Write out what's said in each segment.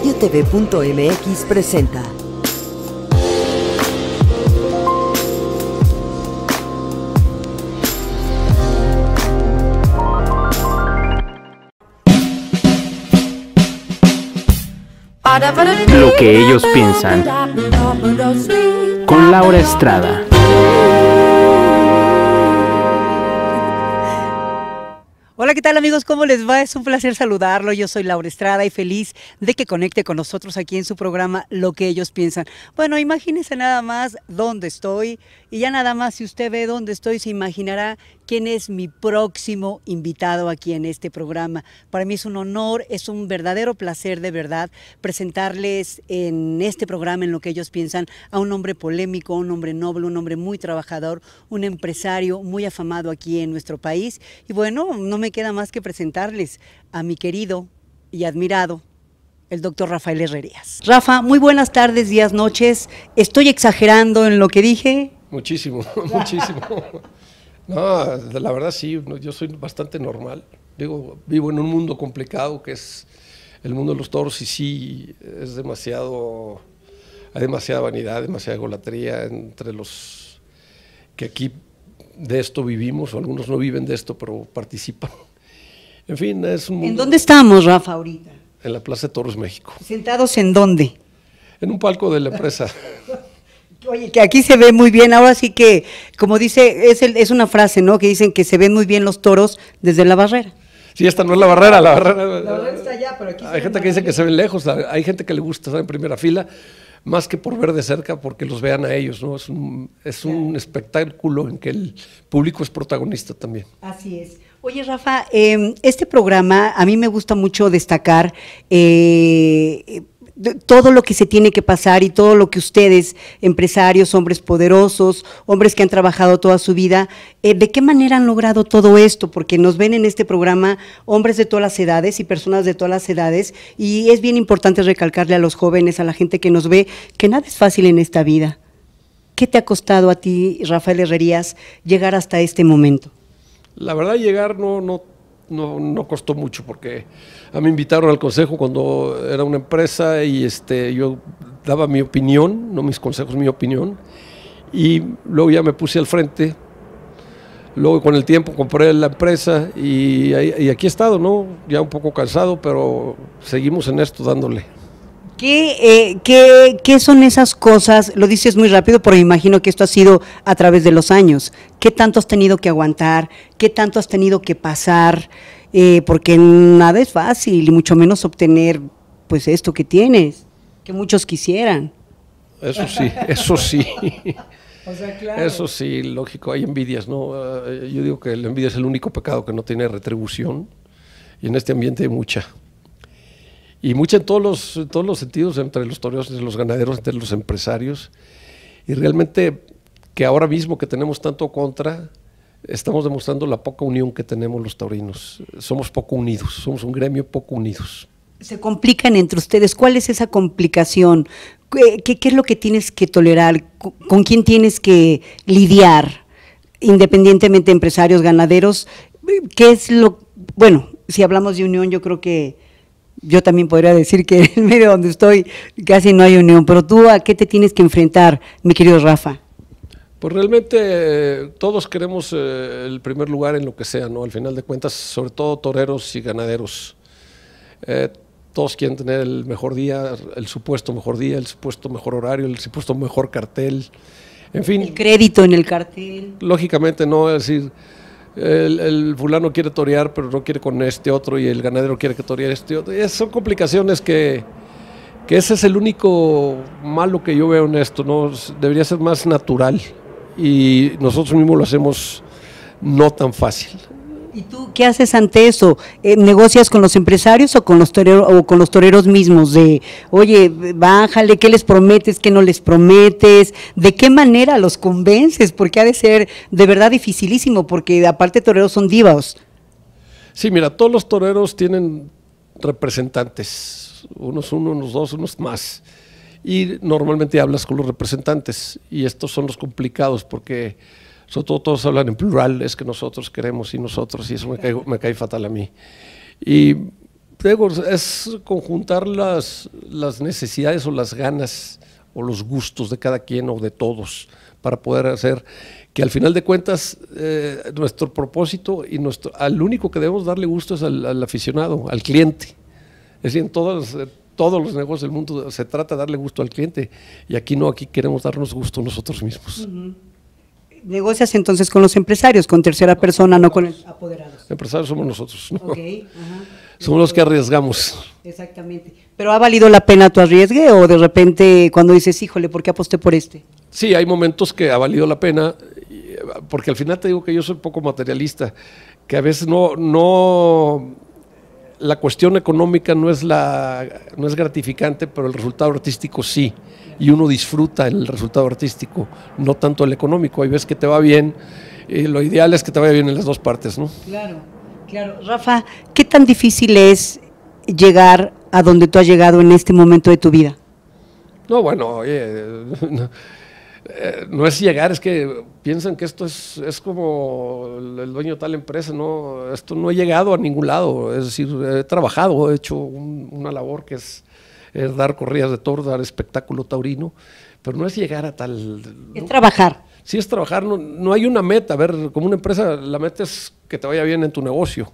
RadioTV.mx presenta. Lo que ellos piensan. Con Laura Estrada. Hola, ¿qué tal amigos? ¿Cómo les va? Es un placer saludarlo. Yo soy Laura Estrada y feliz de que conecte con nosotros aquí en su programa Lo que ellos piensan. Bueno, imagínense nada más dónde estoy y ya nada más si usted ve dónde estoy se imaginará quién es mi próximo invitado aquí en este programa. Para mí es un honor, es un verdadero placer de verdad presentarles en este programa, en lo que ellos piensan, a un hombre polémico, un hombre noble, un hombre muy trabajador, un empresario muy afamado aquí en nuestro país. Y bueno, no me queda más que presentarles a mi querido y admirado el doctor Rafael Herrerías. Rafa, muy buenas tardes, días, noches. ¿Estoy exagerando en lo que dije? Muchísimo, muchísimo. No, la verdad sí, yo soy bastante normal. Digo, vivo en un mundo complicado que es el mundo de los toros y sí es demasiado, hay demasiada vanidad, demasiada egolatría entre los que aquí de esto vivimos, algunos no viven de esto, pero participan. En fin, es un mundo. ¿En dónde estamos, Rafa, ahorita? En la Plaza de Toros México. ¿Sentados en dónde? En un palco de la empresa. Oye, que aquí se ve muy bien, ahora sí que, como dice, es, una frase, ¿no? Que dicen que se ven muy bien los toros desde la barrera. Sí, esta no es la barrera, la barrera. La barrera está allá, pero aquí. Hay gente que dice que se ven lejos, hay gente que le gusta estar en primera fila, más que por ver de cerca, porque los vean a ellos, ¿no? Es un, espectáculo en que el público es protagonista también. Así es. Oye, Rafa, em, este programa a mí me gusta mucho destacar. Eh, todo lo que se tiene que pasar y todo lo que ustedes, empresarios, hombres poderosos, hombres que han trabajado toda su vida, eh, ¿de qué manera han logrado todo esto? Porque nos ven en este programa hombres de todas las edades y personas de todas las edades y es bien importante recalcarle a los jóvenes, a la gente que nos ve, que nada es fácil en esta vida. ¿Qué te ha costado a ti, Rafael Herrerías, llegar hasta este momento? La verdad, llegar no, no, no, costó mucho porque a mí me invitaron al consejo cuando era una empresa y este, yo daba mi opinión, no mis consejos, mi opinión. Y luego ya me puse al frente. Luego con el tiempo compré la empresa y, aquí he estado, ¿no? Ya un poco cansado, pero seguimos en esto dándole. Eh, ¿Qué, son esas cosas? Lo dices muy rápido, pero me imagino que esto ha sido a través de los años. ¿Qué tanto has tenido que aguantar? ¿Qué tanto has tenido que pasar? Eh, porque nada es fácil, y mucho menos obtener pues esto que tienes, que muchos quisieran. Eso sí, eso sí. Eso sí, lógico, hay envidias, ¿no? Eh, yo digo que la envidia es el único pecado que no tiene retribución y en este ambiente hay mucha y mucho en todos los, todos los sentidos, entre los taurinos, entre los ganaderos, entre los empresarios. Y realmente que ahora mismo que tenemos tanto contra, estamos demostrando la poca unión que tenemos los taurinos. Somos poco unidos, somos un gremio poco unidos. Se complican entre ustedes. ¿Cuál es esa complicación? ¿Qué, es lo que tienes que tolerar? ¿Con quién tienes que lidiar? Independientemente empresarios, ganaderos, ¿qué es lo... Bueno, si hablamos de unión, yo creo que yo también podría decir que en el medio donde estoy casi no hay unión, pero tú a qué te tienes que enfrentar, mi querido Rafa? Pues realmente eh, todos queremos eh, el primer lugar en lo que sea, ¿no? Al final de cuentas, sobre todo toreros y ganaderos. Eh, todos quieren tener el mejor día, el supuesto mejor día, el supuesto mejor horario, el supuesto mejor cartel. En fin. El crédito en el cartel. Lógicamente, ¿no? Es decir, el, fulano quiere torear, pero no quiere con este otro, y el ganadero quiere que toree este otro. son complicaciones que, ese es el único malo que yo veo en esto, Debería ser más natural y nosotros mismos lo hacemos no tan fácil. ¿Y tú qué haces ante eso? Eh, ¿Negocias con los empresarios o con los toreros, o con los toreros mismos? De, oye, bájale, ¿qué les prometes, qué no les prometes? ¿De qué manera los convences? Porque ha de ser de verdad dificilísimo, porque aparte toreros son divas. Sí, mira, todos los toreros tienen representantes, unos uno, unos dos, unos más. Y normalmente hablas con los representantes, y estos son los complicados, porque sobre todo todos hablan en plural, es que nosotros queremos y nosotros, y eso me cae, fatal a mí. Y luego es conjuntar las, las necesidades o las ganas o los gustos de cada quien o de todos para poder hacer que al final de cuentas eh, nuestro propósito y nuestro al único que debemos darle gusto es al, aficionado, al cliente. Es decir, en todos, todos los negocios del mundo se trata de darle gusto al cliente y aquí no, aquí queremos darnos gusto nosotros mismos negocias entonces con los empresarios, con tercera persona, no con el apoderado. Empresarios somos nosotros. ¿no? Somos los que arriesgamos. Exactamente. Pero ¿ha valido la pena tu arriesgue o de repente cuando dices, híjole, ¿por qué aposté por este? Sí, hay momentos que ha valido la pena, eh, porque al final te digo que yo soy un poco materialista, que a veces no, no la cuestión económica no es, la, no es gratificante, pero el resultado artístico sí. Y uno disfruta el resultado artístico, no tanto el económico. Hay ves que te va bien, eh, lo ideal es que te vaya bien en las dos partes, ¿no? Claro, claro. Rafa, ¿qué tan difícil es llegar a donde tú has llegado en este momento de tu vida? No, bueno, oye, Eh, no es llegar, es que piensan que esto es, como el dueño de tal empresa, no, esto no he llegado a ningún lado, es decir, he trabajado, he hecho una labor que es, dar corridas de toro, dar espectáculo taurino, pero no es llegar a tal... Es trabajar. Sí es trabajar, no, no hay una meta, a ver, como una empresa la meta es que te vaya bien en tu negocio.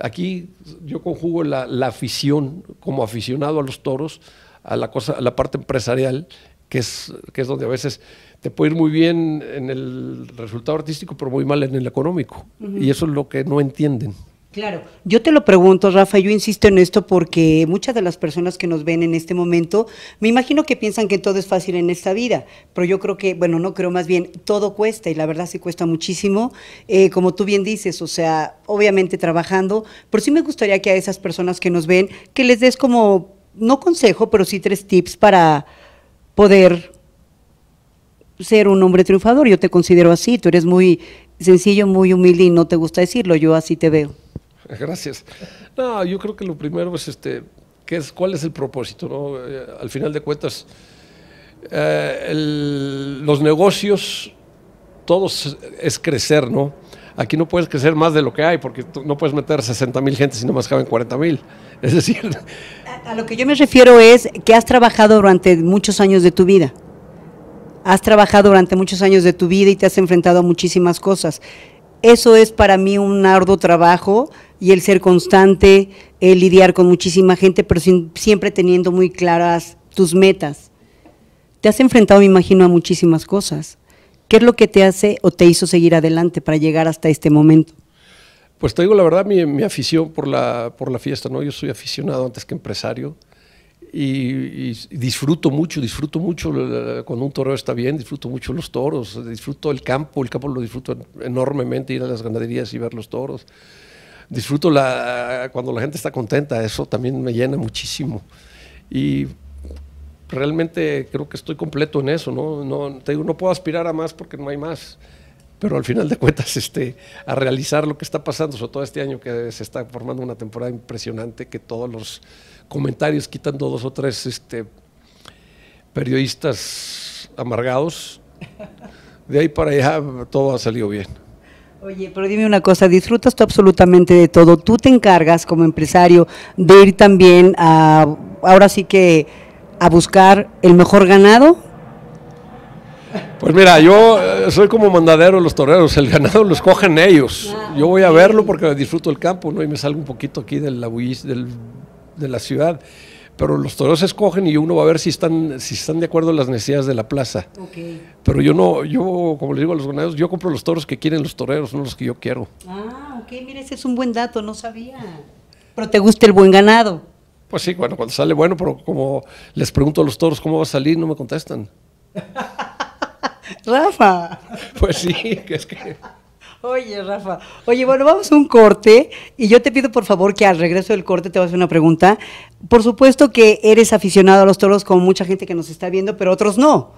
Aquí yo conjugo la, la afición como aficionado a los toros, a la, cosa, a la parte empresarial que es, que es donde a veces te puede ir muy bien en el resultado artístico, pero muy mal en el económico. Y eso es lo que no entienden. Claro, yo te lo pregunto, Rafa, yo insisto en esto porque muchas de las personas que nos ven en este momento, me imagino que piensan que todo es fácil en esta vida, pero yo creo que, bueno, no creo más bien, todo cuesta y la verdad sí cuesta muchísimo, eh, como tú bien dices, o sea, obviamente trabajando, pero sí me gustaría que a esas personas que nos ven, que les des como, no consejo, pero sí tres tips para poder ser un hombre triunfador. Yo te considero así, tú eres muy sencillo, muy humilde y no te gusta decirlo, yo así te veo. Gracias. No, yo creo que lo primero es este, ¿qué es, cuál es el propósito, ¿no? Eh, al final de cuentas, eh, los negocios, todos es crecer, ¿no? Aquí no puedes crecer más de lo que hay, porque no puedes meter 60 mil gente si no más caben 40 mil. Es decir... A, lo que yo me refiero es que has trabajado durante muchos años de tu vida. Has trabajado durante muchos años de tu vida y te has enfrentado a muchísimas cosas. Eso es para mí un arduo trabajo y el ser constante, el lidiar con muchísima gente, pero siempre teniendo muy claras tus metas. Te has enfrentado, me imagino, a muchísimas cosas. ¿Qué es lo que te hace o te hizo seguir adelante para llegar hasta este momento? Pues te digo la verdad, mi, afición por la, por la fiesta, ¿no? Yo soy aficionado antes que empresario y, disfruto mucho, disfruto mucho cuando un torero está bien, disfruto mucho los toros, disfruto el campo, el campo lo disfruto enormemente, ir a las ganaderías y ver los toros. Disfruto la, cuando la gente está contenta, eso también me llena muchísimo. Y realmente creo que estoy completo en eso, ¿no? No, te digo, no puedo aspirar a más porque no hay más, pero al final de cuentas este, a realizar lo que está pasando, sobre todo este año que se está formando una temporada impresionante, que todos los comentarios, quitando dos o tres este, periodistas amargados, de ahí para allá todo ha salido bien. Oye, pero dime una cosa, disfrutas tú absolutamente de todo. Tú te encargas como empresario de ir también a, ahora sí que a buscar el mejor ganado? Pues mira, yo eh, soy como mandadero de los toreros, el ganado lo escogen ellos. Ah, yo voy a verlo porque disfruto el campo, ¿no? Y me salgo un poquito aquí del, del de la ciudad. Pero los toreros escogen y uno va a ver si están, si están de acuerdo a las necesidades de la plaza. Pero yo no, yo, como les digo a los ganaderos, yo compro los toros que quieren los toreros, no los que yo quiero. Ah, ok, mira, ese es un buen dato, no sabía. Pero te gusta el buen ganado. Pues sí, bueno, cuando sale bueno, pero como les pregunto a los toros cómo va a salir, no me contestan. Rafa. Pues sí, que es que... Oye, Rafa. Oye, bueno, vamos a un corte y yo te pido por favor que al regreso del corte te vas a hacer una pregunta. Por supuesto que eres aficionado a los toros como mucha gente que nos está viendo, pero otros no.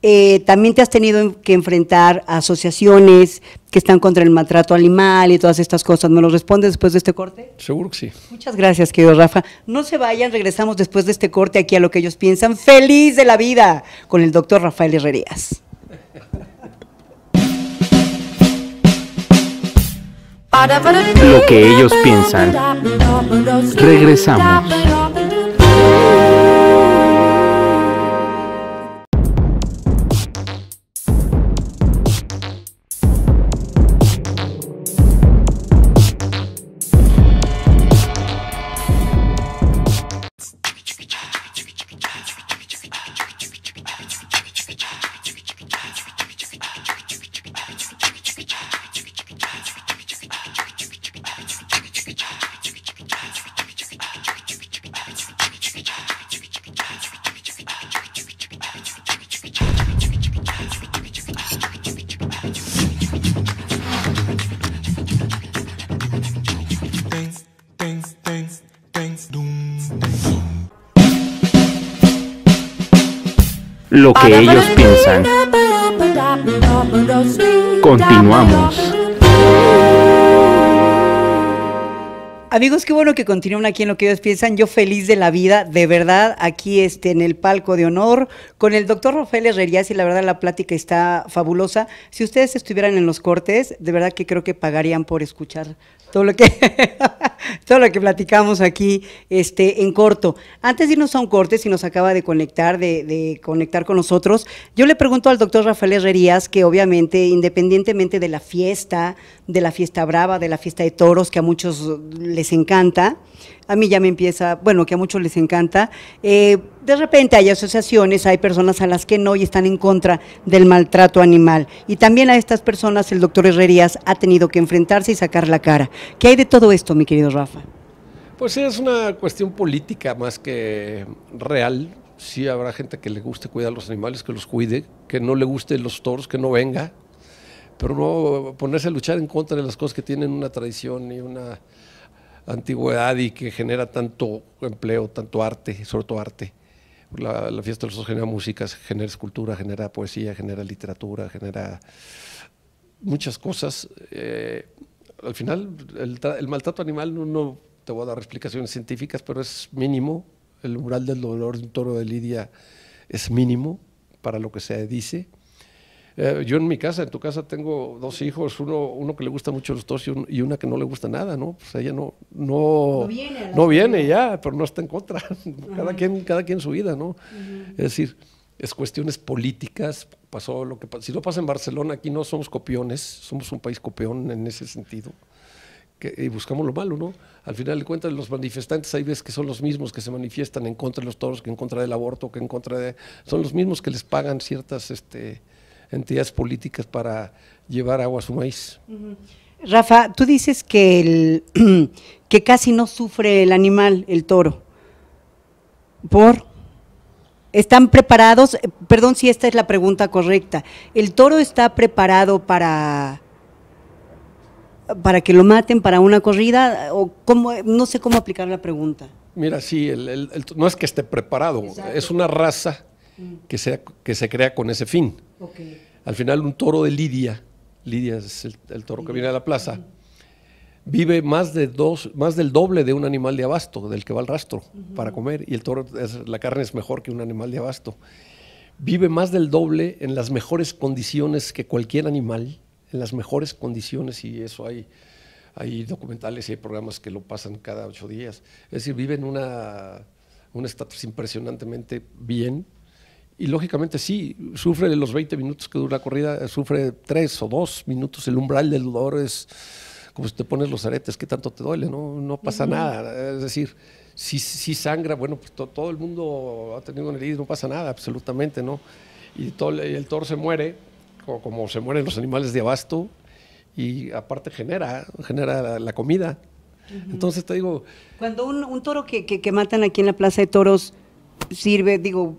Eh, también te has tenido que enfrentar a asociaciones que están contra el maltrato animal y todas estas cosas. ¿Me lo respondes después de este corte? Seguro que sí. Muchas gracias, querido Rafa. No se vayan, regresamos después de este corte aquí a lo que ellos piensan. Feliz de la vida con el doctor Rafael Herrerías. Lo que ellos piensan. Regresamos. lo que ellos piensan. Continuamos. Amigos, qué bueno que continúen aquí en lo que ellos piensan. Yo feliz de la vida, de verdad, aquí este, en el palco de honor con el doctor Rafael Herrerías y la verdad la plática está fabulosa. Si ustedes estuvieran en los cortes, de verdad que creo que pagarían por escuchar todo lo que, todo lo que platicamos aquí este, en corto. Antes de irnos a un corte, si nos acaba de conectar, de, de conectar con nosotros, yo le pregunto al doctor Rafael Herrerías que obviamente, independientemente de la fiesta, de la fiesta brava, de la fiesta de toros, que a muchos les encanta, a mí ya me empieza, bueno, que a muchos les encanta. Eh, de repente hay asociaciones, hay personas a las que no y están en contra del maltrato animal. Y también a estas personas el doctor Herrerías ha tenido que enfrentarse y sacar la cara. ¿Qué hay de todo esto, mi querido Rafa? Pues es una cuestión política más que real. Sí habrá gente que le guste cuidar los animales, que los cuide, que no le guste los toros, que no venga. Pero no ponerse a luchar en contra de las cosas que tienen una tradición y una antigüedad y que genera tanto empleo, tanto arte, sobre todo arte. La, fiesta de los genera música, genera escultura, genera poesía, genera literatura, genera muchas cosas. Eh, al final, el, el, maltrato animal, no te voy a dar explicaciones científicas, pero es mínimo. El mural del dolor de un toro de lidia es mínimo para lo que se dice. Eh, yo en mi casa, en tu casa, tengo dos hijos, uno, uno que le gusta mucho los toros y, una que no le gusta nada, ¿no? Pues ella no, no, viene, ya, pero no está en contra. cada, quien, cada quien su vida, ¿no? Es decir, es cuestiones políticas, pasó lo que Si no pasa en Barcelona, aquí no somos copiones, somos un país copión en ese sentido. y buscamos lo malo, ¿no? Al final de cuentas, los manifestantes hay veces que son los mismos que se manifiestan en contra de los toros, que en contra del aborto, que en contra de... Son los mismos que les pagan ciertas... Este, entidades políticas para llevar agua a su maíz. Rafa, tú dices que, el, que casi no sufre el animal, el toro. ¿Por? ¿Están preparados? Eh, perdón si esta es la pregunta correcta. ¿El toro está preparado para, para que lo maten para una corrida? O cómo, no sé cómo aplicar la pregunta. Mira, sí, no es que esté preparado, es una raza mm. que se, que se crea con ese fin. Al final un toro de Lidia, Lidia es el, toro que viene a la plaza, vive más, de dos, más del doble de un animal de abasto, del que va al rastro para comer, y el toro, la carne es mejor que un animal de abasto. Vive más del doble en las mejores condiciones que cualquier animal, en las mejores condiciones, y eso hay, hay documentales y hay programas que lo pasan cada ocho días. Es decir, viven una, un estatus impresionantemente bien y lógicamente sí, sufre de los 20 minutos que dura la corrida, eh, sufre 3 o 2 minutos, el umbral del dolor es como si te pones los aretes, ¿qué tanto te duele? No, no pasa nada. Es decir, si, si sangra, bueno, pues todo el mundo ha tenido una herida, no pasa nada, absolutamente, ¿no? Y, el toro se muere, como, como, se mueren los animales de abasto, y aparte genera, genera la, comida. Entonces te digo... Cuando un, toro que matan aquí en la Plaza de Toros sirve, digo,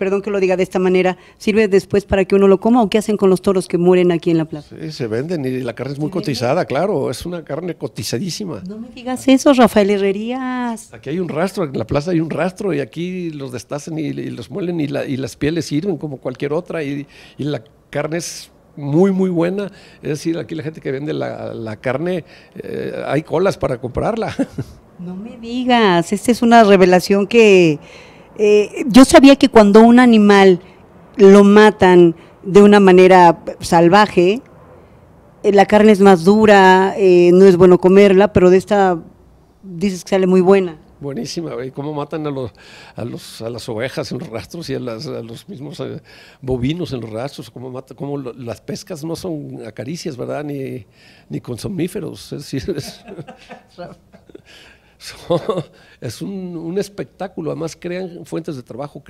perdón que lo diga de esta manera, sirve después para que uno lo coma o qué hacen con los toros que mueren aquí en la plaza? Sí, se venden y la carne es muy cotizada, claro, es una carne cotizadísima. No me digas eso, Rafael Herrerías. Aquí hay un rastro, en la plaza hay un rastro y aquí los destacen y, los muelen y, y, las pieles sirven como cualquier otra y, la carne es muy, muy buena. Es decir, aquí la gente que vende la, carne, eh, hay colas para comprarla. No me digas, esta es una revelación que eh, yo sabía que cuando un animal lo matan de una manera salvaje, eh, la carne es más dura, eh, no es bueno comerla, pero de esta dices que sale muy buena. Buenísima, ¿y cómo matan a, los, a, los, a las ovejas en los rastros y a, los mismos bovinos en los rastros? ¿Cómo, mata, cómo las pescas no son acaricias, ¿verdad? Ni, ni con somníferos. Es decir, es un, espectáculo, además crean fuentes de trabajo,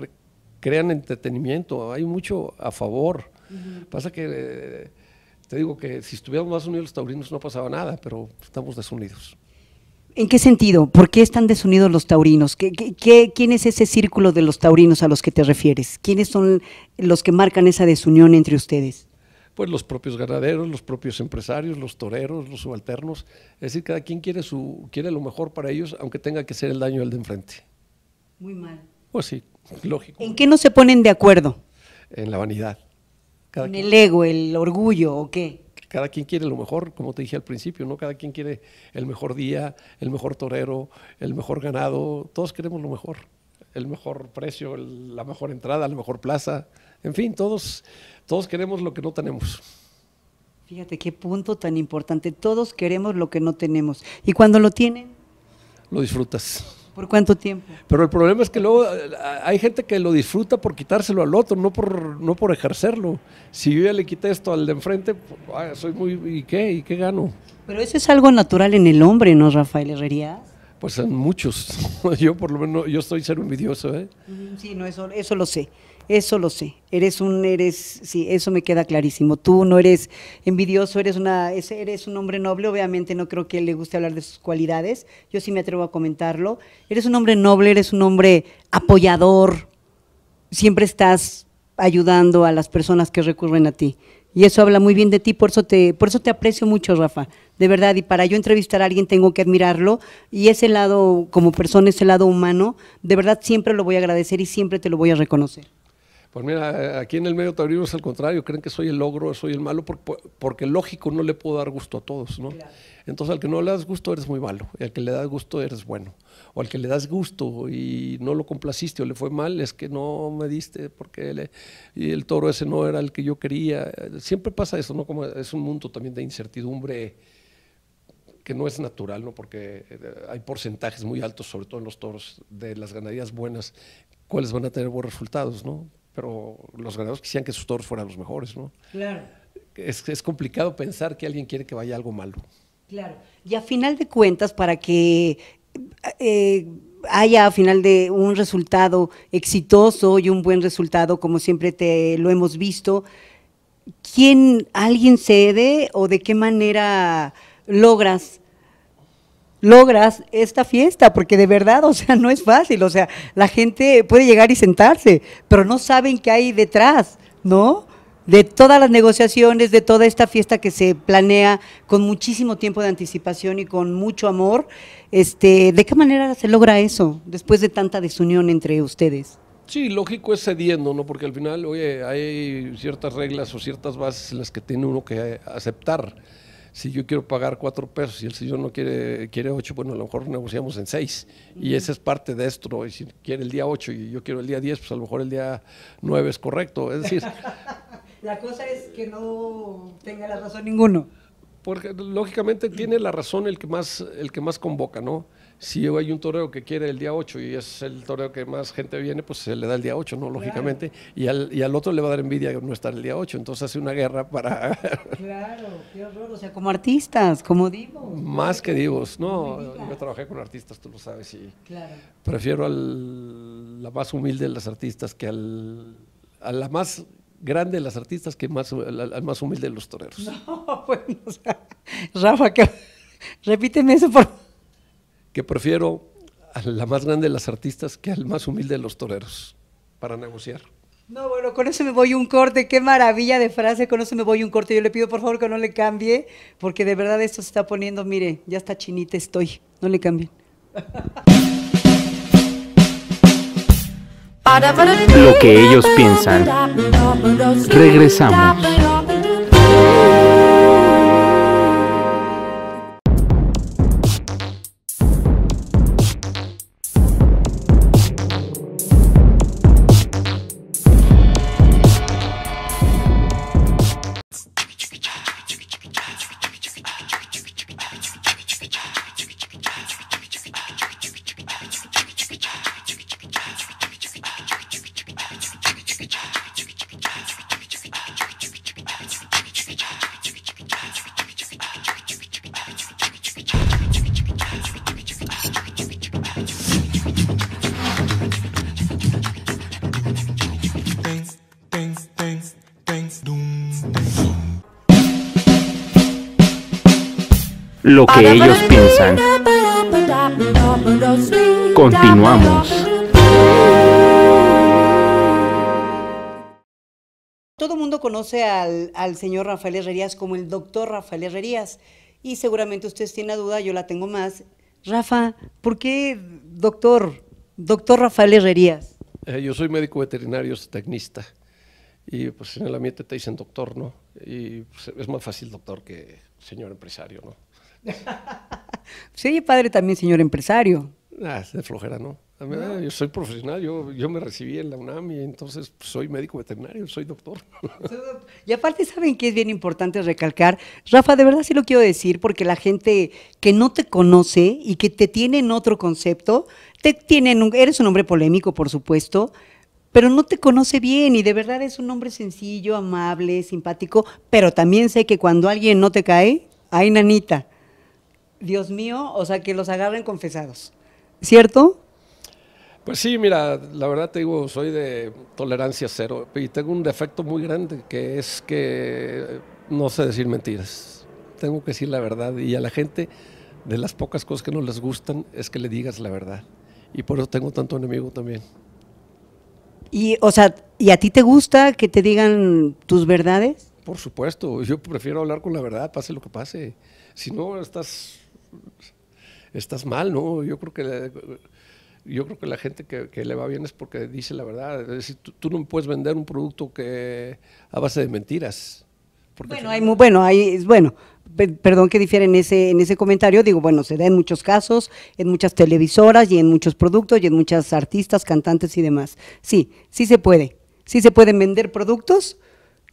crean entretenimiento, hay mucho a favor. Pasa que, eh, te digo que si estuviéramos más unidos los taurinos no pasaba nada, pero estamos desunidos. ¿En qué sentido? ¿Por qué están desunidos los taurinos? quién es ese círculo de los taurinos a los que te refieres? ¿Quiénes son los que marcan esa desunión entre ustedes? pues los propios ganaderos, los propios empresarios, los toreros, los subalternos. Es decir, cada quien quiere, su, quiere lo mejor para ellos, aunque tenga que ser el daño del de enfrente. Muy mal. Pues sí, lógico. ¿En qué no se ponen de acuerdo? En la vanidad. ¿En el ego, el orgullo o qué? Cada quien quiere lo mejor, como te dije al principio, ¿no? Cada quien quiere el mejor día, el mejor torero, el mejor ganado. Todos queremos lo mejor. El mejor precio, la mejor entrada, la mejor plaza. En fin, todos, queremos lo que no tenemos. Fíjate qué punto tan importante. Todos queremos lo que no tenemos. Y cuando lo tienen, lo disfrutas. ¿Por cuánto tiempo? Pero el problema es que luego hay gente que lo disfruta por quitárselo al otro, no por, no por ejercerlo. Si yo le quité esto al de enfrente, ah, soy muy. ¿Y qué? ¿Y qué gano? Pero eso es algo natural en el hombre, ¿no, Rafael Herrerías? Pues en muchos. yo por lo menos, yo estoy ser envidioso, ¿eh? Sí, eso, eso lo sé. Eso lo sé. Eres un, eres, sí, eso me queda clarísimo. Tú no eres envidioso, eres una, eres un hombre noble. Obviamente no creo que le guste hablar de sus cualidades. Yo sí me atrevo a comentarlo. Eres un hombre noble, eres un hombre apoyador. Siempre estás ayudando a las personas que recurren a ti. Y eso habla muy bien de ti, por eso te, por eso te aprecio mucho, Rafa, de verdad. Y para yo entrevistar a alguien tengo que admirarlo. Y ese lado, como persona, ese lado humano, de verdad siempre lo voy a agradecer y siempre te lo voy a reconocer. Pues mira, aquí en el medio taurino es al contrario, creen que soy el logro, soy el malo, porque, lógico no le puedo dar gusto a todos, ¿no? Entonces al que no le das gusto eres muy malo, y al que le das gusto eres bueno, o al que le das gusto y no lo complaciste o le fue mal, es que no me diste porque el toro ese no era el que yo quería. Siempre pasa eso, ¿no? Como es un mundo también de incertidumbre que no es natural, ¿no? porque eh, hay porcentajes muy altos, sobre todo en los toros, de las ganaderías buenas, cuáles van a tener buenos resultados, ¿no? pero los ganadores quisieran que sus toros fueran los mejores, ¿no? Claro. Es, complicado pensar que alguien quiere que vaya algo malo. Claro. Y a final de cuentas, para que eh, haya a final de un resultado exitoso y un buen resultado, como siempre te lo hemos visto, ¿quién, alguien cede o de qué manera logras logras esta fiesta, porque de verdad, o sea, no es fácil, o sea, la gente puede llegar y sentarse, pero no saben qué hay detrás, ¿no? De todas las negociaciones, de toda esta fiesta que se planea con muchísimo tiempo de anticipación y con mucho amor, este, ¿de qué manera se logra eso después de tanta desunión entre ustedes? Sí, lógico es cediendo, ¿no? Porque al final, oye, hay ciertas reglas o ciertas bases en las que tiene uno que aceptar si yo quiero pagar cuatro pesos y el señor no quiere, quiere ocho, bueno, a lo mejor negociamos en seis. Y esa es parte de esto. Y si quiere el día ocho y yo quiero el día diez, pues a lo mejor el día nueve es correcto. Es decir... La cosa es que no tenga la razón ninguno. Porque lógicamente tiene la razón el que más, el que más convoca, ¿no? Si hay un toreo que quiere el día 8 y es el toreo que más gente viene, pues se le da el día 8, ¿no? Lógicamente. Y, al, y, al, otro le va a dar envidia no estar el día 8. Entonces hace una guerra para... claro, qué horror. O sea, como artistas, como divos. Más que divos, ¿no? Yo trabajé con artistas, tú lo sabes. Y claro. Prefiero a la más humilde de las artistas que a la más grande de las artistas que más, al más humilde de los toreros. No, bueno, Rafa, repíteme eso por Que prefiero a la más grande de las artistas que al más humilde de los toreros para negociar. No, bueno, con eso me voy un corte. Qué maravilla de frase, con eso me voy un corte. Yo le pido por favor que no le cambie, porque de verdad esto se está poniendo, mire, ya está chinita estoy. No le cambien. Lo que ellos piensan. Regresamos. lo que ellos piensan. Continuamos. Todo el mundo conoce al, señor Rafael Herrerías como el doctor Rafael Herrerías y seguramente ustedes tienen la duda, yo la tengo más. Rafa, ¿por qué doctor, doctor Rafael Herrerías? Eh, yo soy médico veterinario tecnista. Y pues en el ambiente te dicen doctor, ¿no? Y pues, es más fácil doctor que señor empresario, ¿no? sí, padre también señor empresario. Ah, es flojera, ¿no? Eh, yo soy profesional, yo, yo me recibí en la UNAM y entonces pues, soy médico veterinario, soy doctor. Y aparte, ¿saben que es bien importante recalcar? Rafa, de verdad sí lo quiero decir, porque la gente que no te conoce y que te tiene en otro concepto, te tienen, eres un hombre polémico, por supuesto, pero no te conoce bien y de verdad es un hombre sencillo, amable, simpático, pero también sé que cuando alguien no te cae, ay nanita, Dios mío, o sea, que los agarren confesados, ¿cierto? Pues sí, mira, la verdad te digo, soy de tolerancia cero y tengo un defecto muy grande que es que no sé decir mentiras. Tengo que decir la verdad y a la gente de las pocas cosas que no les gustan es que le digas la verdad. Y por eso tengo tanto enemigo también. Y, o sea, ¿y a ti te gusta que te digan tus verdades? Por supuesto, yo prefiero hablar con la verdad, pase lo que pase. Si no, estás, estás mal, ¿no? Yo creo que... La, yo creo que la gente que, le va bien es porque dice la verdad. tú, no puedes vender un producto que a base de mentiras. bueno, hay, bueno, hay, bueno, perdón que difiere en ese, en ese comentario, digo, bueno, se da en muchos casos, en muchas televisoras y en muchos productos y en muchas artistas, cantantes y demás. Sí, sí se puede, sí se pueden vender productos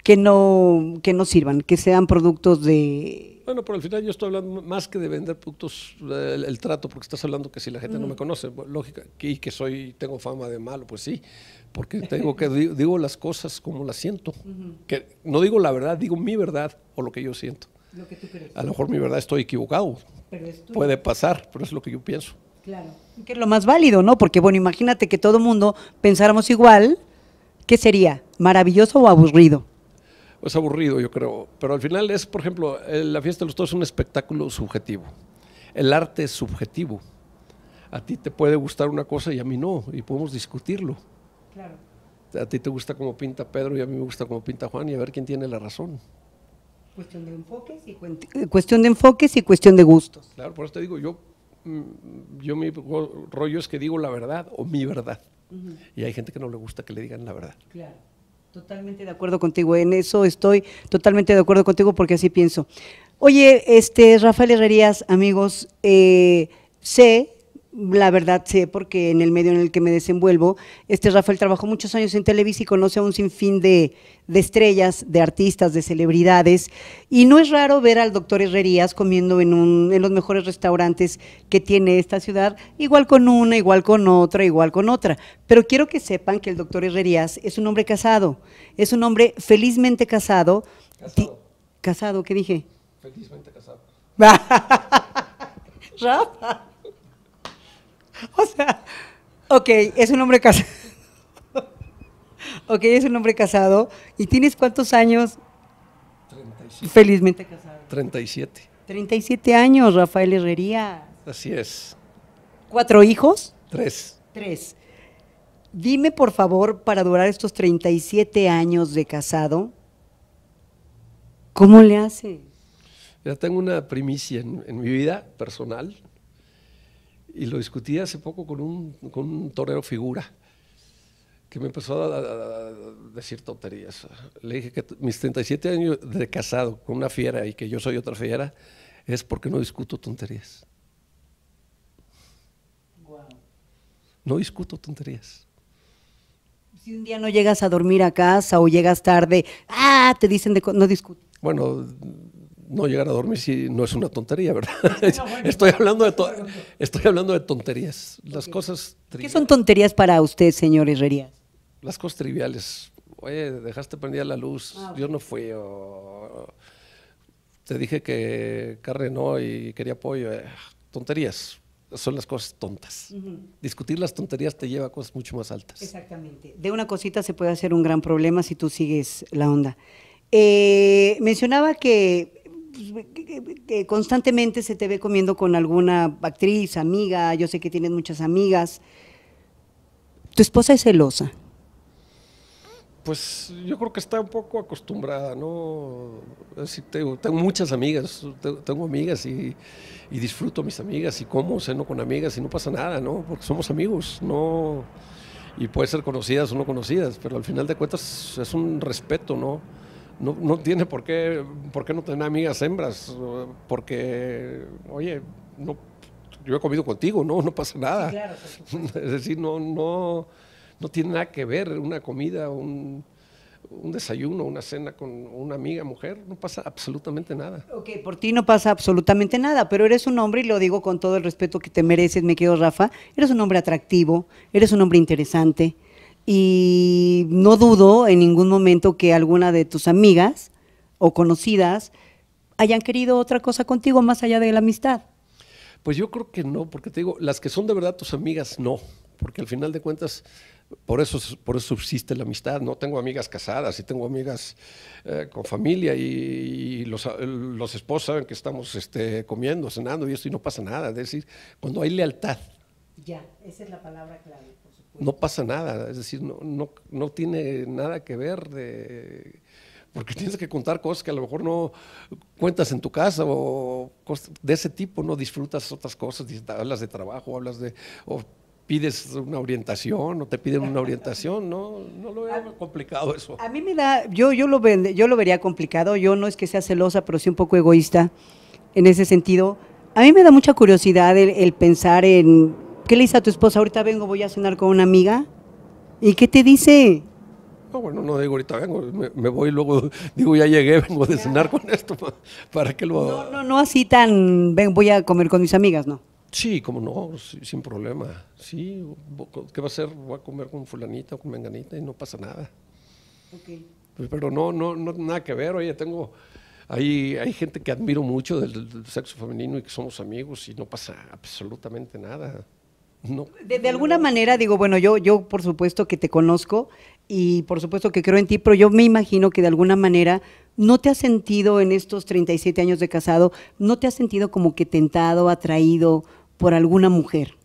que no, que no sirvan, que sean productos de... Bueno, pero al final yo estoy hablando más que de vender productos, el, trato, porque estás hablando que si la gente no me conoce, lógica, que, que soy, tengo fama de malo, pues sí, porque tengo que digo, las cosas como las siento, que no digo la verdad, digo mi verdad o lo que yo siento. A lo mejor mi verdad estoy equivocado. Puede pasar, pero es lo que yo pienso. Claro. Que es lo más válido, ¿no? Porque, bueno, imagínate que todo mundo pensáramos igual, ¿qué sería? ¿Maravilloso o aburrido? Pues aburrido, yo creo. Pero al final es, por ejemplo, eh, la fiesta de los todos es un espectáculo subjetivo. El arte es subjetivo. A ti te puede gustar una cosa y a mí no, y podemos discutirlo. Claro. A ti te gusta como pinta Pedro y a mí me gusta como pinta Juan, y a ver quién tiene la razón. Eh, cuestión de enfoques y cuestión de gustos. Claro, por eso te digo, yo, mm, yo mi rollo es que digo la verdad o mi verdad. Y hay gente que no le gusta que le digan la verdad. Claro. Totalmente de acuerdo contigo, en eso estoy totalmente de acuerdo contigo porque así pienso. Oye, este Rafael Herrerías, amigos, eh, sé la verdad sé, porque en el medio en el que me desenvuelvo, este Rafael trabajó muchos años en televis y conoce a un sinfín de, de estrellas, de artistas, de celebridades. Y no es raro ver al doctor Herrerías comiendo en, un, en los mejores restaurantes que tiene esta ciudad, igual con una, igual con otra, igual con otra. Pero quiero que sepan que el doctor Herrerías es un hombre casado, es un hombre felizmente casado. Casado. ¿Casado? ¿Qué dije? Felizmente casado. Rafa. o sea, ok, es un hombre casado. ok, es un hombre casado. ¿Y tienes cuántos años? 37. Felizmente casado. 37. 37 años, Rafael Herrería. Así es. ¿Cuatro hijos? Tres. Tres. Dime, por favor, para durar estos 37 años de casado, ¿cómo le hace? Ya tengo una primicia en mi vida personal. Y lo discutí hace poco con un, con un torero figura que me empezó a, decir tonterías. Le dije que mis 37 años de casado con una fiera y que yo soy otra fiera es porque no discuto tonterías. No discuto tonterías. Si un día no llegas a dormir a casa o llegas tarde, ah, te dicen de no discuto. Bueno, no llegar a dormir si no es una tontería, ¿verdad? estoy, hablando de estoy hablando de tonterías. Las cosas ¿Qué son tonterías para usted, señor Herrería? Las cosas triviales. Oye, dejaste prendida la luz, ah, yo no fui. Te dije que carne no y quería apoyo. Eh, tonterías. Son las cosas tontas. Discutir las tonterías te lleva a cosas mucho más altas. Exactamente. De una cosita se puede hacer un gran problema si tú sigues la onda. Eh, mencionaba que pues, que constantemente se te ve comiendo con alguna actriz, amiga, yo sé que tienes muchas amigas. ¿Tu esposa es celosa? Pues yo creo que está un poco acostumbrada, ¿no? tengo, muchas amigas, tengo amigas y, disfruto mis amigas y como, ceno con amigas y no pasa nada, ¿no? Porque somos amigos, ¿no? Y puede ser conocidas o no conocidas, pero al final de cuentas es un respeto, ¿no? no, no tiene por qué, por qué no tener amigas hembras, eh, porque, oye, no, yo he comido contigo, no, no pasa nada. es decir, no, no, no tiene nada que ver una comida, un, un desayuno, una cena con una amiga mujer, no pasa absolutamente nada. Ok, por ti no pasa absolutamente nada, pero eres un hombre, y lo digo con todo el respeto que te mereces, me quedo Rafa, eres un hombre atractivo, eres un hombre interesante, y no dudo en ningún momento que alguna de tus amigas o conocidas hayan querido otra cosa contigo más allá de la amistad. Pues yo creo que no, porque te digo, las que son de verdad tus amigas, no, porque al final de cuentas, por eso, por eso subsiste la amistad. No tengo amigas casadas y tengo amigas eh, con familia y, los, los, esposos saben que estamos este, comiendo, cenando y eso, y no pasa nada. Es decir, cuando hay lealtad. Ya, esa es la palabra clave no pasa nada, es decir, no, no, no tiene nada que ver de, porque tienes que contar cosas que a lo mejor no cuentas en tu casa o cosas de ese tipo, no disfrutas otras cosas, hablas de trabajo, hablas de, o pides una orientación o te piden una orientación, no, no lo veo complicado eso. A mí me da, yo, yo, lo, yo lo vería complicado, yo no es que sea celosa, pero sí un poco egoísta en ese sentido. A mí me da mucha curiosidad el pensar en ¿Qué le dice a tu esposa? Ahorita vengo, voy a cenar con una amiga. ¿Y qué te dice? No, bueno, no digo ahorita vengo, me, me voy luego, digo ya llegué, vengo de cenar con esto, ¿para qué lo...? No, no, no así tan, ven, voy a comer con mis amigas, ¿no? Sí, como no, sin problema, sí, ¿qué va a hacer? Voy a comer con fulanita o con menganita y no pasa nada. Okay. Pues, pero no, no, no, nada que ver, oye, tengo, hay, hay gente que admiro mucho del sexo femenino y que somos amigos y no pasa absolutamente nada. De, alguna manera, digo, bueno, yo, yo por supuesto que te conozco y por supuesto que creo en ti, pero yo me imagino que de alguna manera no te has sentido en estos 37 años de casado, no te has sentido como que tentado, atraído por alguna mujer.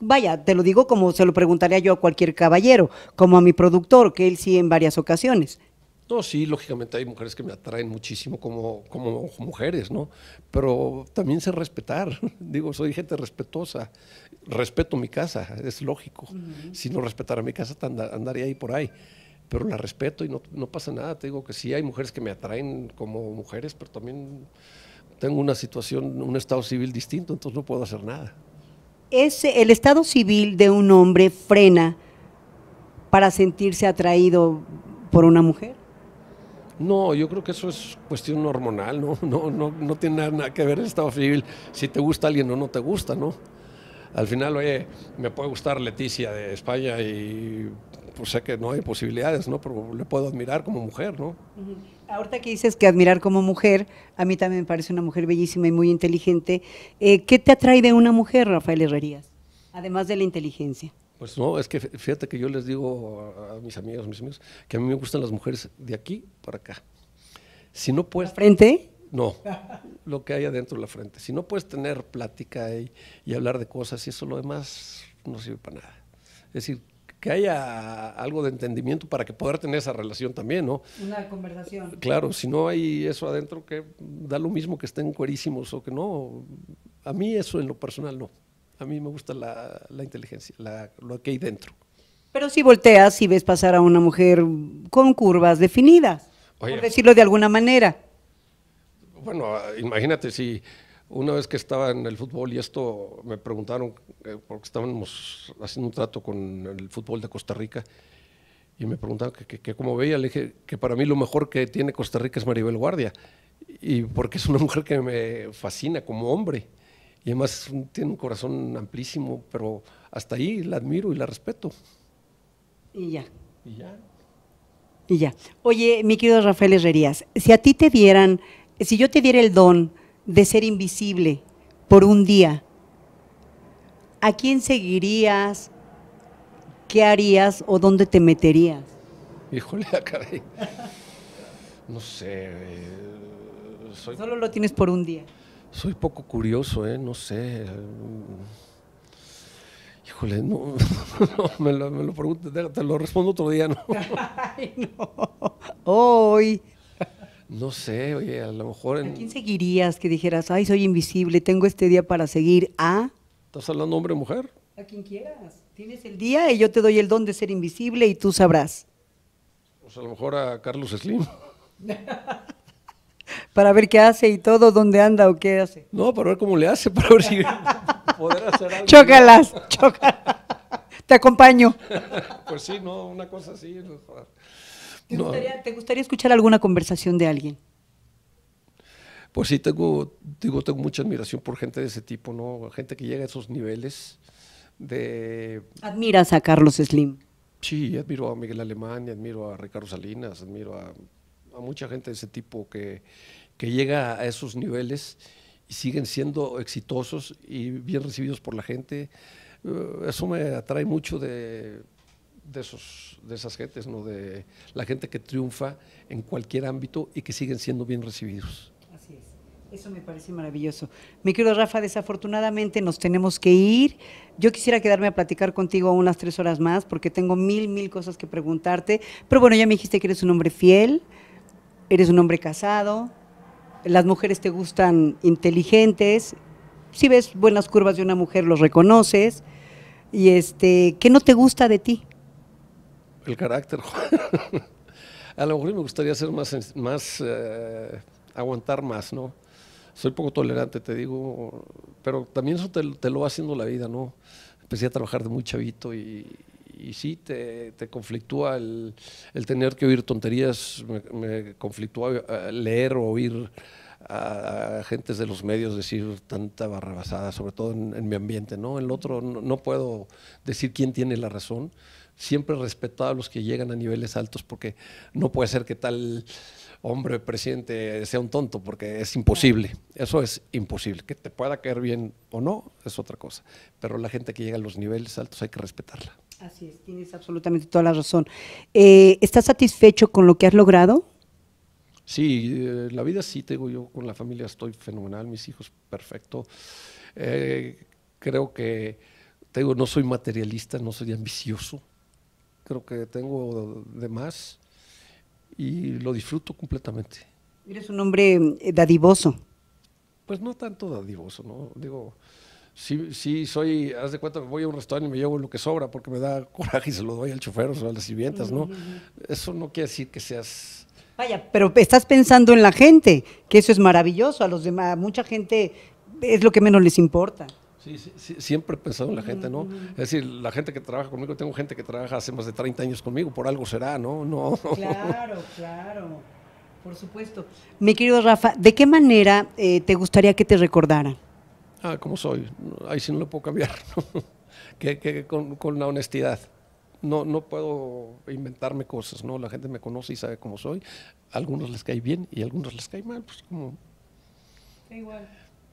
Vaya, te lo digo como se lo preguntaría yo a cualquier caballero, como a mi productor, que él sí en varias ocasiones. No, sí, lógicamente hay mujeres que me atraen muchísimo como, como mujeres, ¿no? Pero también sé respetar. Digo, soy gente respetuosa. Respeto mi casa, es lógico. Si no respetara mi casa, andaría ahí por ahí. Pero la respeto y no, pasa nada. Te digo que sí, hay mujeres que me atraen como mujeres, pero también tengo una situación, un estado civil distinto, entonces no puedo hacer nada. el estado civil de un hombre frena para sentirse atraído por una mujer? No, yo creo que eso es cuestión hormonal, ¿no? No, no, tiene nada que ver el estado civil, si te gusta alguien o no te gusta, ¿no? Al final, oye, me puede gustar Leticia de España y pues sé que no hay posibilidades, ¿no? Pero le puedo admirar como mujer, ¿no? Ahorita que dices que admirar como mujer, a mí también me parece una mujer bellísima y muy inteligente. Eh, ¿Qué te atrae de una mujer, Rafael Herrerías? Además de la inteligencia. Pues no, es que fíjate que yo les digo a mis amigos, a mis amigos, que a mí me gustan las mujeres de aquí para acá. Si no puedes... ¿La frente? No, lo que hay adentro de la frente. Si no puedes tener plática y, hablar de cosas y eso, lo demás no sirve para nada. Es decir, que haya algo de entendimiento para que poder tener esa relación también, ¿no? Una conversación. Claro, si no hay eso adentro, que da lo mismo que estén cuerísimos o que no. A mí eso en lo personal no. A mí me gusta la, inteligencia, lo que hay dentro. Pero si volteas y ves pasar a una mujer con curvas definidas, por decirlo de alguna manera. Bueno, imagínate si una vez que estaba en el fútbol y esto me preguntaron, eh, porque estábamos haciendo un trato con el fútbol de Costa Rica, y me preguntaron que, como cómo veía, le dije que para mí lo mejor que tiene Costa Rica es Maribel Guardia, y porque es una mujer que me fascina como hombre. Y además tiene un corazón amplísimo, pero hasta ahí la admiro y la respeto. Y ya. Y ya. Y ya. Oye, mi querido Rafael Herrerías, si a ti te dieran, si yo te diera el don de ser invisible por un día, ¿a quién seguirías? ¿Qué harías o dónde te meterías? Híjole, caray. No sé. Eh, soy... Solo lo tienes por un día. Soy poco curioso, ¿eh? No sé. Híjole, no, me lo, me lo te lo respondo otro día, ¿no? Ay, no. Hoy. No sé, oye, a lo mejor... ¿A quién seguirías que dijeras, ay, soy invisible, tengo este día para seguir a... ¿Estás hablando hombre o mujer? A quien quieras. Tienes el día y yo te doy el don de ser invisible y tú sabrás. Pues a lo mejor a Carlos Slim. para ver qué hace y todo, dónde anda o qué hace. No, para ver cómo le hace, para ver si poder hacer algo. Chócalas, chócalas. Te acompaño. pues sí, no, una cosa así. ¿Te, gustaría, escuchar alguna conversación de alguien? Pues sí, tengo, digo, tengo mucha admiración por gente de ese tipo, ¿no? Gente que llega a esos niveles de... ¿Admiras a Carlos Slim? Sí, admiro a Miguel Alemán, admiro a Ricardo Salinas, admiro a mucha gente de ese tipo que, que llega a esos niveles y siguen siendo exitosos y bien recibidos por la gente. Eh, eso me atrae mucho de, esos, de esas gentes, ¿no? de la gente que triunfa en cualquier ámbito y que siguen siendo bien recibidos. Así es. Eso me parece maravilloso. Mi querido Rafa, desafortunadamente nos tenemos que ir. Yo quisiera quedarme a platicar contigo unas tres horas más porque tengo mil, mil cosas que preguntarte. Pero bueno, ya me dijiste que eres un hombre fiel, eres un hombre casado, las mujeres te gustan inteligentes, si ves buenas curvas de una mujer los reconoces, y este, ¿qué no te gusta de ti? El carácter. A lo mejor me gustaría ser más, más eh, aguantar más, ¿no? Soy poco tolerante, te digo, pero también eso te, te lo va haciendo la vida, ¿no? Empecé a trabajar de muy chavito y, y sí, te, conflictúa el, tener que oír tonterías, me, conflictúa eh, leer o oír a, gentes de los medios decir tanta barrabasada, sobre todo en, mi ambiente, ¿no? El otro no, puedo decir quién tiene la razón. Siempre he respetado a los que llegan a niveles altos porque no puede ser que tal hombre, presidente, sea un tonto, porque es imposible. Eso es imposible. Que te pueda caer bien o no, es otra cosa. Pero la gente que llega a los niveles altos hay que respetarla. Así es, tienes absolutamente toda la razón. Eh, ¿Estás satisfecho con lo que has logrado? Sí, eh, la vida sí, tengo yo con la familia estoy fenomenal, mis hijos perfecto. Eh, creo que, tengo no soy materialista, no soy ambicioso. Creo que tengo de más y lo disfruto completamente. Eres un hombre eh, dadivoso. Pues no tanto dadivoso, ¿no? Digo, si soy, haz de cuenta, voy a un restaurante y me llevo lo que sobra porque me da coraje y se lo doy al chofer o a las sirvientas, ¿no? Eso no quiere decir que seas... Vaya, pero estás pensando en la gente, que eso es maravilloso, a los demás, mucha gente es lo que menos les importa. Sí, siempre he pensado en la gente, ¿no? Es decir, la gente que trabaja conmigo, tengo gente que trabaja hace más de 30 años conmigo, por algo será, ¿no? No. Claro, claro, por supuesto. Mi querido Rafa, ¿de qué manera eh, te gustaría que te recordara? Ah, ¿cómo soy? Ahí sí no lo puedo cambiar, ¿no? que, con, la honestidad. No, no puedo inventarme cosas, ¿no? La gente me conoce y sabe cómo soy. algunos les cae bien y algunos les cae mal, pues como... Igual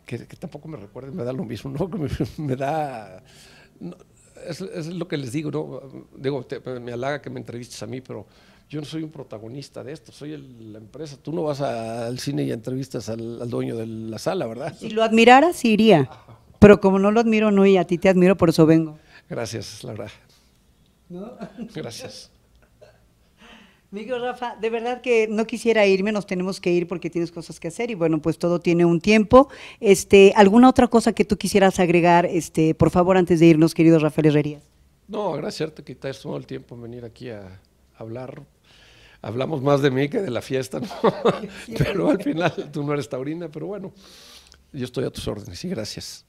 que, tampoco me recuerden, me da lo mismo, ¿no? Me, da... es, lo que les digo, ¿no? Digo, me halaga que me entrevistes a mí, pero yo no soy un protagonista de esto, soy la empresa. Tú no vas al cine y entrevistas al, dueño de la sala, ¿verdad? Si lo admirara, sí iría. Pero como no lo admiro, no, y a ti te admiro, por eso vengo. Gracias, la verdad. Gracias. Miguel Rafa, de verdad que no quisiera irme, nos tenemos que ir porque tienes cosas que hacer y bueno, pues todo tiene un tiempo. Este, ¿Alguna otra cosa que tú quisieras agregar, este, por favor, antes de irnos, querido Rafael Herrerías? No, agradecerte que te has todo el tiempo venir aquí a hablar. Hablamos más de mí que de la fiesta, pero al final tú no eres taurina, pero bueno, yo estoy a tus órdenes y gracias.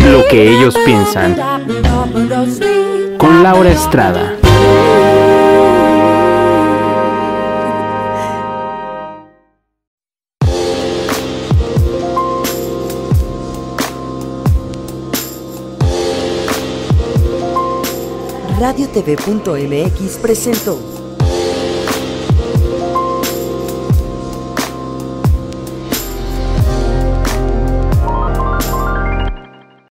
Lo que ellos piensan. Con Laura Estrada. Radio TV.mx presentó